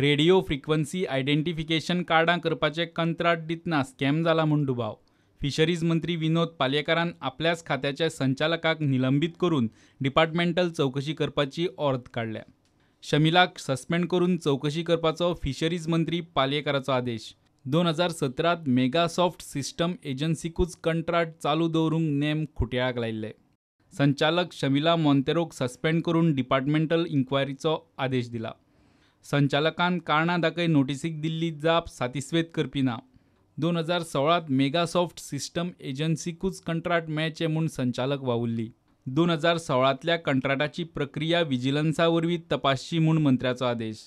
radio frequency identification कार्डां करपाचें कंत्राट दितना स्कॅम जाला म्हूण दुबाव फिशरीज मंत्री विनोद पालयेकारान आपल्याच खात्याच्या संचालकाक निलंबीत करून डिपार्टमेंटल चौकशी करपाची ऑर्द काढल्या शमिलाक सस्पेंड करून चौकशी करपाचो फिशरीज मंत्री पालयेकाराचो आदेश दोन हजार सतरात मेगासॉफ्ट सिस्टम एजन्सीकूच कंत्राट चालू दवरूंक नेम खुट्याळाक लायिल्ले संचालक शमिला मोंतेरोक सस्पेंड करून डिपार्टमेंटल इन्क्वायरीचो आदेश दिला संचालकान कारणां दाखय नोटीसीक दिल्ली जाप सातिस्वेद करपी ना दोन हजार सोळांत मेगासॉफ्ट सिस्टम एजन्सीकूच कंत्राट मेळचे म्हूण संचालक वावुरली दोन हजार सोळांतल्या कंत्राटाची प्रक्रिया विजिलन्सा वरवीं तपासची म्हूण मंत्र्याचो आदेश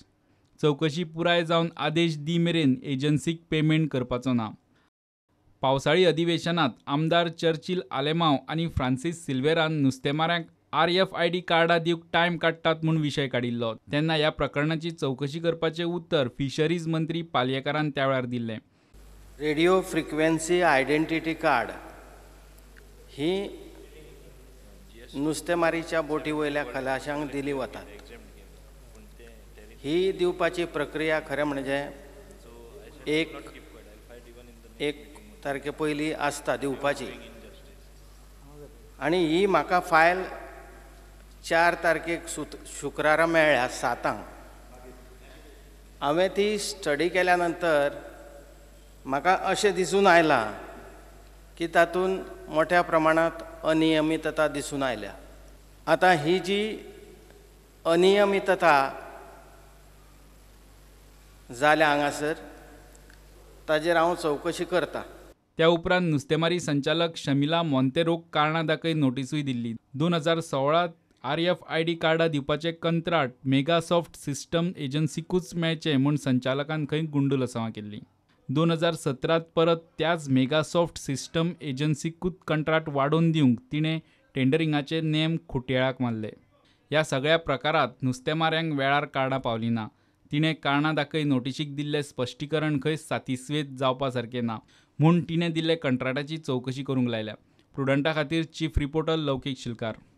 चवकशी पुराय जावन आदेश दी मेरेन एजन्सीक पेमेंट करपाचो ना पावसाळी अधिवेशनात आमदार चर्चिल आलेमांव आनी फ्रांसीस सिल्वेरान नुस्तेमाऱ्यांक आर एफ आय डी कार्डा दिवंक टायम काडटात म्हूण विशय काडिल्लो तेन्ना ह्या प्रकरणाची चौकशी करपाचें उत्तर फिशरीज मंत्री पालयेकारान त्या वेळार दिल्लें रेडिओ फ्रिक्वेन्सी आयडेंटिटी कार्ड ही नुस्तेमारीच्या बोटी वयल्या खलाशांक दिली वतात ही दिवपाची प्रक्रिया खरें म्हणजे एक एक तारखे पहिली आसता दिवपाची आणि ही म्हाका फायल चार तारखेक शुक्रारा मेळ्ळ्या सातांक हांवें ती स्टडी केल्या नंतर म्हाका अशें दिसून आयलां की तातूंत मोठ्या प्रमाणांत अनियमितता दिसून आयल्या आतां ही जी अनियमितता जाल्या हांगासर ताजेर हांव चवकशी करतां त्या उपरांत नुस्तेमारी संचालक शमिला मोंतेरोक कारणां दाखय नोटीसूय दिल्ली दोन हजार सोळा आर एफ आय डी कार्डा दिवपाचें कंत्राट मेगासॉफ्ट सिस्टम एजन्सीकूच मेळचें म्हूण संचालकान खंय गुंडूल असावा केल्ली दोन हजार सतरात परत त्याच मेगासॉफ्ट सिस्टम एजन्सीकूच कंत्राट वाडोवन दिवंक तिणें टेंडरिंगाचे नेम खुटेळाक मारले ह्या सगळ्या प्रकारात नुस्तेमाऱ्यांक वेळार कार्डां पावलीं ना तिणें कारणां दाखय नोटिशीक दिल्लें स्पश्टीकरण खंय सातिस्वेत जावपा सारकें ना म्हूण तिणें दिल्ले कंत्राटाची चवकशी करूंक लायल्या प्रुडंटा खातीर चीफ रिपोर्टर लौकीक शिलकार